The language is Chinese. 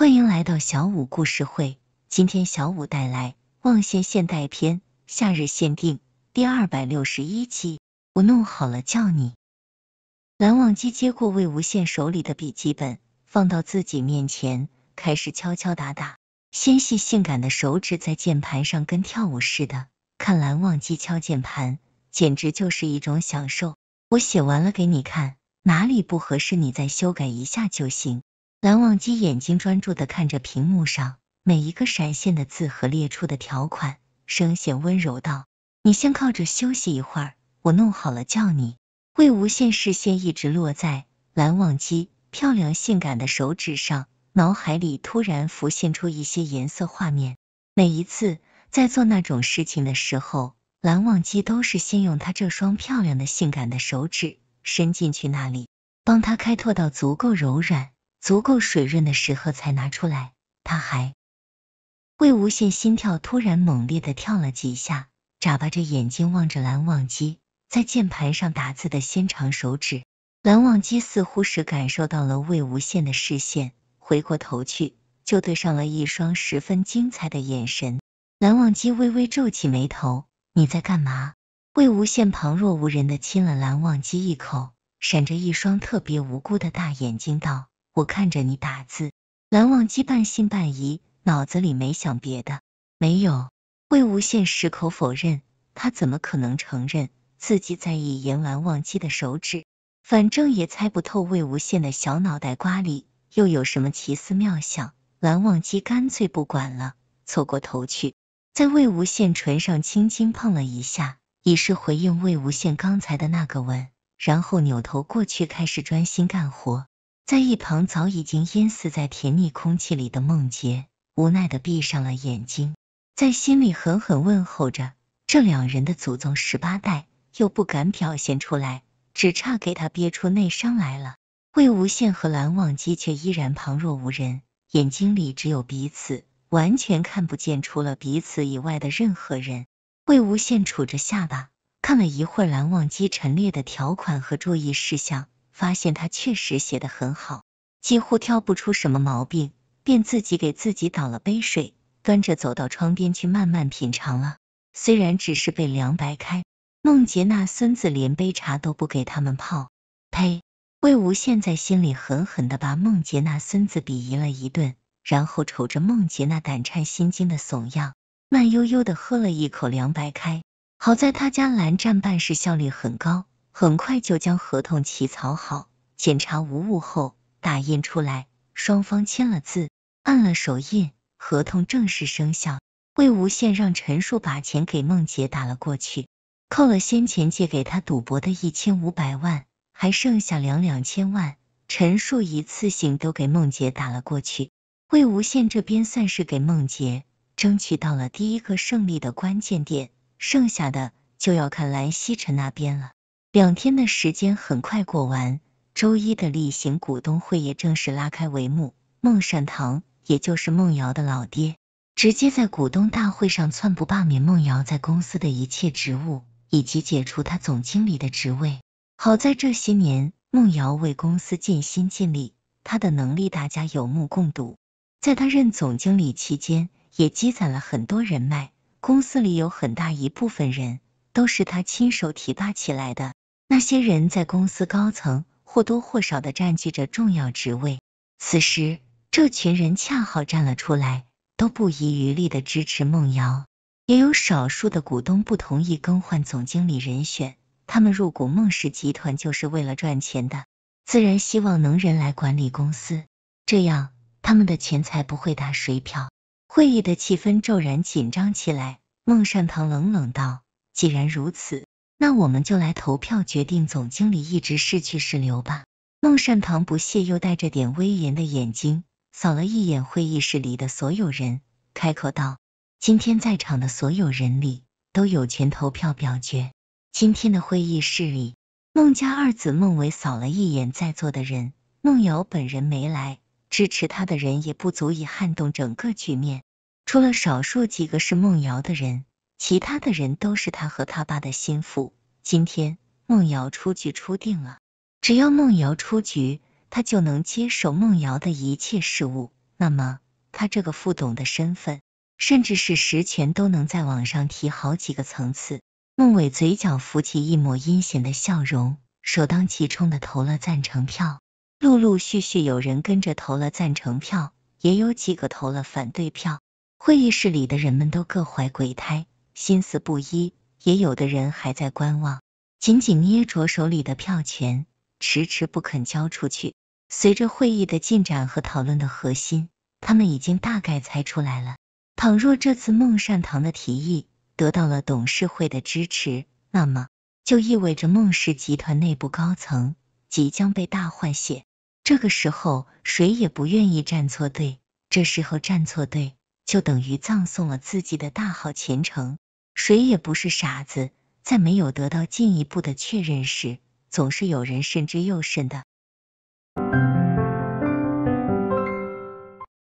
欢迎来到小五故事会。今天小五带来《忘羡现代篇夏日限定》第二百六十一期。我弄好了，叫你。蓝忘机接过魏无羡手里的笔记本，放到自己面前，开始敲敲打打。纤细性感的手指在键盘上跟跳舞似的。看蓝忘机敲键盘，简直就是一种享受。我写完了，给你看，哪里不合适，你再修改一下就行。蓝忘机眼睛专注的看着屏幕上每一个闪现的字和列出的条款，声线温柔道：“你先靠着休息一会儿，我弄好了叫你。”魏无羡视线一直落在蓝忘机漂亮性感的手指上，脑海里突然浮现出一些颜色画面。每一次在做那种事情的时候，蓝忘机都是先用他这双漂亮的性感的手指伸进去那里，帮他开拓到足够柔软。足够水润的时候才拿出来。他还，魏无羡心跳突然猛烈的跳了几下，眨巴着眼睛望着蓝忘机在键盘上打字的纤长手指。蓝忘机似乎是感受到了魏无羡的视线，回过头去就对上了一双十分精彩的眼神。蓝忘机微微皱起眉头：“你在干嘛？”魏无羡旁若无人的亲了蓝忘机一口，闪着一双特别无辜的大眼睛道。我看着你打字，蓝忘机半信半疑，脑子里没想别的。没有，魏无羡矢口否认，他怎么可能承认自己在意言蓝忘机的手指？反正也猜不透魏无羡的小脑袋瓜里又有什么奇思妙想。蓝忘机干脆不管了，凑过头去，在魏无羡唇上轻轻碰了一下，以示回应魏无羡刚才的那个吻，然后扭头过去开始专心干活。在一旁早已经淹死在甜蜜空气里的梦洁，无奈的闭上了眼睛，在心里狠狠问候着这两人的祖宗十八代，又不敢表现出来，只差给他憋出内伤来了。魏无羡和蓝忘机却依然旁若无人，眼睛里只有彼此，完全看不见除了彼此以外的任何人。魏无羡杵着下巴看了一会儿蓝忘机陈列的条款和注意事项。发现他确实写的很好，几乎挑不出什么毛病，便自己给自己倒了杯水，端着走到窗边去慢慢品尝了。虽然只是杯凉白开，孟杰那孙子连杯茶都不给他们泡。呸！魏无羡在心里狠狠的把孟杰那孙子鄙夷了一顿，然后瞅着孟杰那胆颤心惊的怂样，慢悠悠的喝了一口凉白开。好在他家蓝湛办事效率很高。很快就将合同起草好，检查无误后打印出来，双方签了字，按了手印，合同正式生效。魏无羡让陈述把钱给孟杰打了过去，扣了先前借给他赌博的一千五百万，还剩下两两千万，陈述一次性都给孟杰打了过去。魏无羡这边算是给孟杰争取到了第一个胜利的关键点，剩下的就要看蓝曦臣那边了。两天的时间很快过完，周一的例行股东会也正式拉开帷幕。孟善堂，也就是孟瑶的老爹，直接在股东大会上窜不罢免孟瑶在公司的一切职务，以及解除他总经理的职位。好在这些年，孟瑶为公司尽心尽力，他的能力大家有目共睹。在他任总经理期间，也积攒了很多人脉，公司里有很大一部分人都是他亲手提拔起来的。那些人在公司高层或多或少的占据着重要职位，此时这群人恰好站了出来，都不遗余力的支持孟瑶。也有少数的股东不同意更换总经理人选，他们入股孟氏集团就是为了赚钱的，自然希望能人来管理公司，这样他们的钱才不会打水漂。会议的气氛骤然紧张起来，孟善堂冷冷道：“既然如此。”那我们就来投票决定总经理一直是去是留吧。孟善堂不屑又带着点威严的眼睛扫了一眼会议室里的所有人，开口道：“今天在场的所有人里都有权投票表决。”今天的会议室里，孟家二子孟伟扫了一眼在座的人，孟瑶本人没来，支持他的人也不足以撼动整个局面，除了少数几个是孟瑶的人。其他的人都是他和他爸的心腹。今天孟瑶出局，出定了。只要孟瑶出局，他就能接手孟瑶的一切事务。那么他这个副董的身份，甚至是实权，都能在网上提好几个层次。孟伟嘴角浮起一抹阴险的笑容，首当其冲的投了赞成票。陆陆续续有人跟着投了赞成票，也有几个投了反对票。会议室里的人们都各怀鬼胎。心思不一，也有的人还在观望，紧紧捏着手里的票钱，迟迟不肯交出去。随着会议的进展和讨论的核心，他们已经大概猜出来了。倘若这次孟善堂的提议得到了董事会的支持，那么就意味着孟氏集团内部高层即将被大换血。这个时候，谁也不愿意站错队。这时候站错队，就等于葬送了自己的大好前程。谁也不是傻子，在没有得到进一步的确认时，总是有人慎之又慎的。